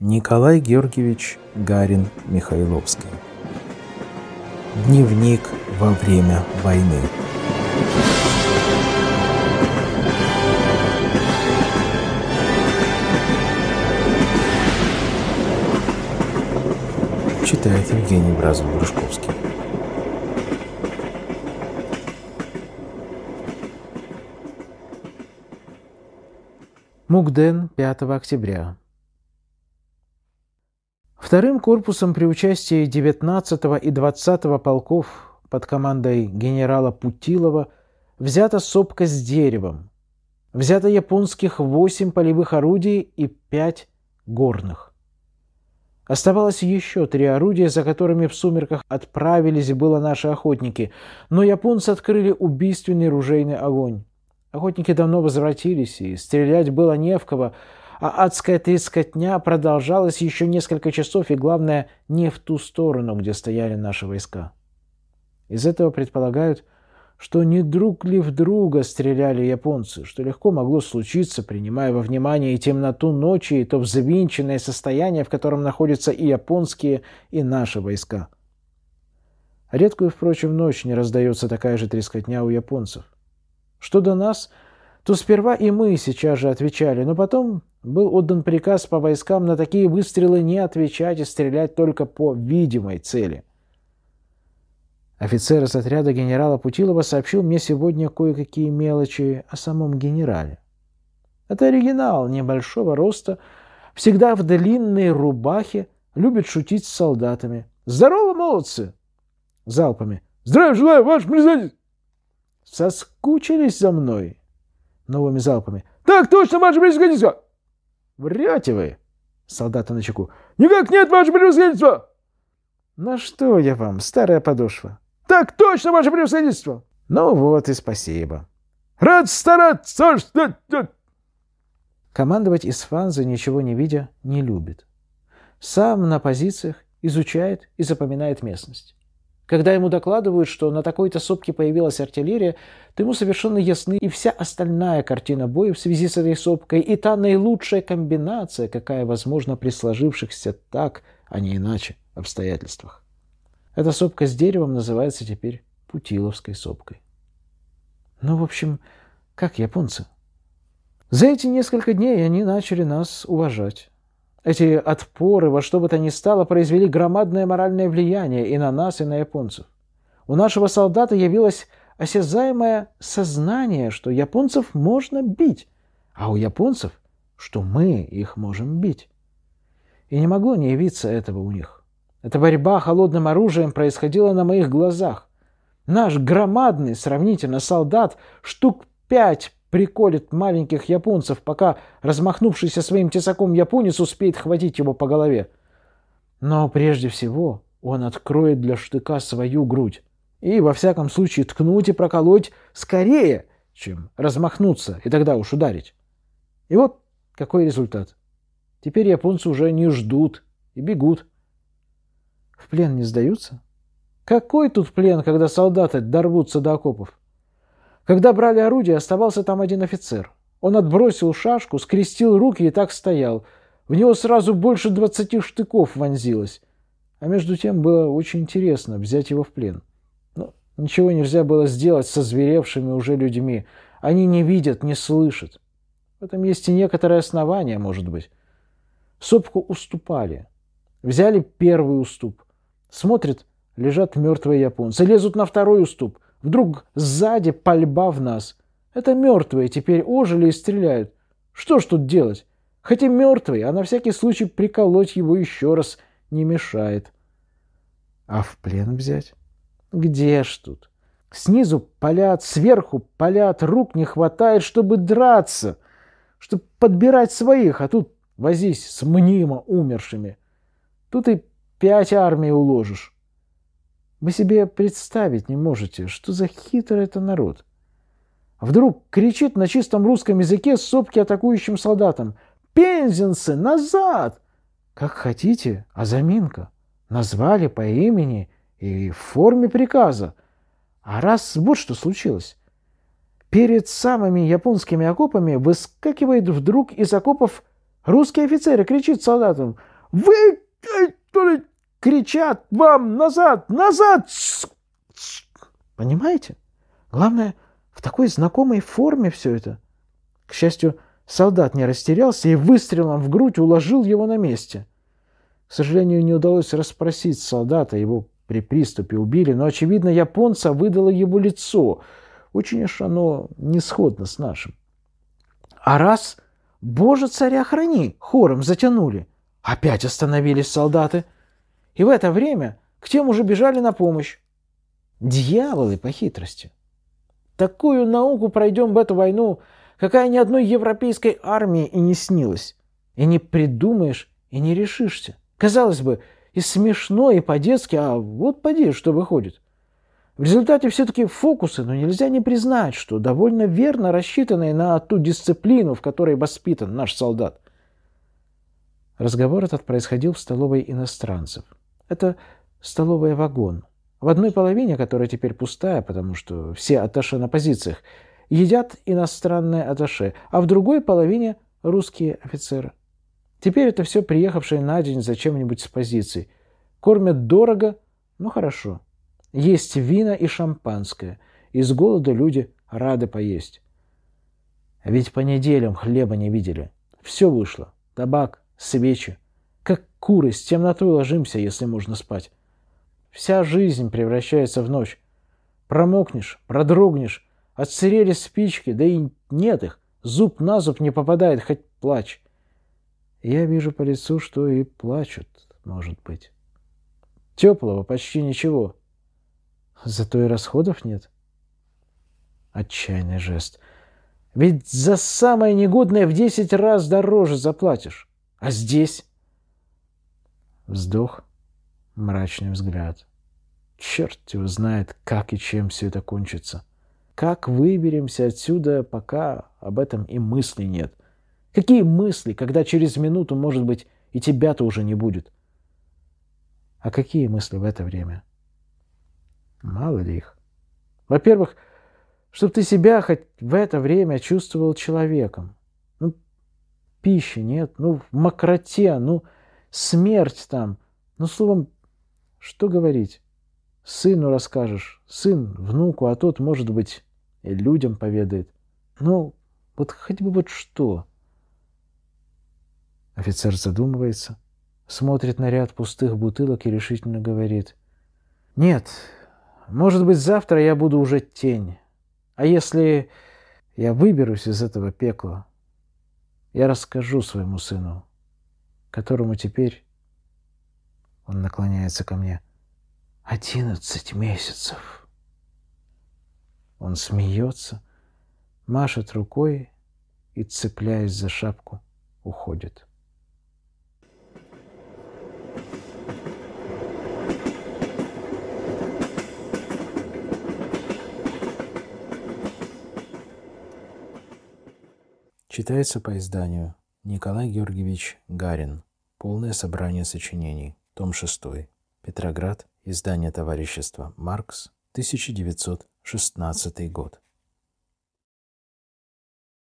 Николай Георгиевич Гарин Михайловский. Дневник во время войны. Читает Евгений Бразов-Грушковский. Мукден, 5 октября. Вторым корпусом при участии 19 и 20 полков под командой генерала Путилова взята сопка с деревом, взято японских 8 полевых орудий и 5 горных. Оставалось еще три орудия, за которыми в сумерках отправились было наши охотники, но японцы открыли убийственный ружейный огонь. Охотники давно возвратились, и стрелять было не в кого, а адская трескотня продолжалась еще несколько часов и, главное, не в ту сторону, где стояли наши войска. Из этого предполагают, что не друг ли в друга стреляли японцы, что легко могло случиться, принимая во внимание и темноту ночи, и то взвинченное состояние, в котором находятся и японские, и наши войска. Редкую, впрочем, ночь не раздается такая же трескотня у японцев. Что до нас, то сперва и мы сейчас же отвечали, но потом был отдан приказ по войскам на такие выстрелы не отвечать и стрелять только по видимой цели. Офицер из отряда генерала Путилова сообщил мне сегодня кое-какие мелочи о самом генерале. Это оригинал небольшого роста, всегда в длинной рубахе, любит шутить с солдатами. «Здорово, молодцы!» Залпами. «Здравия желаю, ваш признатель!» «Соскучились за мной?» Новыми залпами. «Так точно, ваше превосходительство!» «Врете вы!» Солдаты на чеку. «Никак нет, ваше превосходительство!» На что я вам, старая подошва?» «Так точно, ваше превосходительство!» «Ну вот и спасибо!» «Рад стараться!» Командовать из фанзы, ничего не видя, не любит. Сам на позициях изучает и запоминает местность. Когда ему докладывают, что на такой-то сопке появилась артиллерия, то ему совершенно ясны и вся остальная картина боя в связи с этой сопкой, и та наилучшая комбинация, какая возможна при сложившихся так, а не иначе, обстоятельствах. Эта сопка с деревом называется теперь Путиловской сопкой. Ну, в общем, как японцы. За эти несколько дней они начали нас уважать. Эти отпоры во что бы то ни стало произвели громадное моральное влияние и на нас, и на японцев. У нашего солдата явилось осязаемое сознание, что японцев можно бить, а у японцев, что мы их можем бить. И не могло не явиться этого у них. Эта борьба холодным оружием происходила на моих глазах. Наш громадный, сравнительно, солдат штук пять приколит маленьких японцев, пока размахнувшийся своим тесаком японец успеет хватить его по голове. Но прежде всего он откроет для штыка свою грудь. И во всяком случае ткнуть и проколоть скорее, чем размахнуться и тогда уж ударить. И вот какой результат. Теперь японцы уже не ждут и бегут. В плен не сдаются? Какой тут плен, когда солдаты дорвутся до окопов? Когда брали орудие, оставался там один офицер. Он отбросил шашку, скрестил руки и так стоял. В него сразу больше двадцати штыков вонзилось. А между тем было очень интересно взять его в плен. Но ничего нельзя было сделать со зверевшими уже людьми. Они не видят, не слышат. В этом есть и некоторое основание, может быть. Сопку уступали. Взяли первый уступ. Смотрит, лежат мертвые японцы. Лезут на второй уступ. Вдруг сзади пальба в нас. Это мертвые теперь ожили и стреляют. Что ж тут делать? Хоть и мертвый, а на всякий случай приколоть его еще раз не мешает. А в плен взять? Где ж тут? Снизу полят, сверху полят, рук не хватает, чтобы драться, чтобы подбирать своих, а тут возись с мнимо умершими. Тут и пять армий уложишь. Вы себе представить не можете, что за хитрый это народ. Вдруг кричит на чистом русском языке сопки атакующим солдатам. «Пензенцы, назад!» Как хотите, а заминка. Назвали по имени и в форме приказа. А раз вот что случилось. Перед самыми японскими окопами выскакивает вдруг из окопов русский офицер и кричит солдатам «Вы что ли?" кричат вам назад, назад! Понимаете? Главное, в такой знакомой форме все это. К счастью, солдат не растерялся и выстрелом в грудь уложил его на месте. К сожалению, не удалось расспросить солдата, его при приступе убили, но, очевидно, японца выдало его лицо. Очень уж оно не сходно с нашим. А раз «Боже, царя храни!» хором затянули. Опять остановились солдаты – и в это время к тем уже бежали на помощь. Дьяволы по хитрости. Такую науку пройдем в эту войну, какая ни одной европейской армии и не снилась. И не придумаешь, и не решишься. Казалось бы, и смешно, и по-детски, а вот поди, что выходит. В результате все-таки фокусы, но нельзя не признать, что довольно верно рассчитанные на ту дисциплину, в которой воспитан наш солдат. Разговор этот происходил в столовой иностранцев. Это столовая вагон. В одной половине, которая теперь пустая, потому что все аташе на позициях, едят иностранные аташе, а в другой половине русские офицеры. Теперь это все приехавшие на день зачем-нибудь с позиций. Кормят дорого, но хорошо. Есть вина и шампанское. Из голода люди рады поесть. Ведь по неделям хлеба не видели. Все вышло. Табак, свечи, как куры, с темнотой ложимся, если можно спать. Вся жизнь превращается в ночь. Промокнешь, продрогнешь, отсырели спички, да и нет их. Зуб на зуб не попадает, хоть плачь. Я вижу по лицу, что и плачут, может быть. Теплого почти ничего. Зато и расходов нет. Отчаянный жест. Ведь за самое негодное в десять раз дороже заплатишь. А здесь? Вздох, мрачный взгляд. Черт его знает, как и чем все это кончится. Как выберемся отсюда, пока об этом и мысли нет. Какие мысли, когда через минуту, может быть, и тебя-то уже не будет? А какие мысли в это время? Мало ли их. Во-первых, чтобы ты себя хоть в это время чувствовал человеком. Ну, пищи нет, ну, в мокроте, ну, смерть там. Ну, словом, что говорить? Сыну расскажешь, сын, внуку, а тот, может быть, и людям поведает. Ну, вот хоть бы вот что. Офицер задумывается, смотрит на ряд пустых бутылок и решительно говорит. Нет, может быть, завтра я буду уже тень. А если я выберусь из этого пекла, я расскажу своему сыну которому теперь... Он наклоняется ко мне. «Одиннадцать месяцев!» Он смеется, машет рукой и, цепляясь за шапку, уходит. Читается по изданию Николай Георгиевич Гарин. Полное собрание сочинений. Том 6. Петроград. Издание товарищества «Маркс», 1916 год.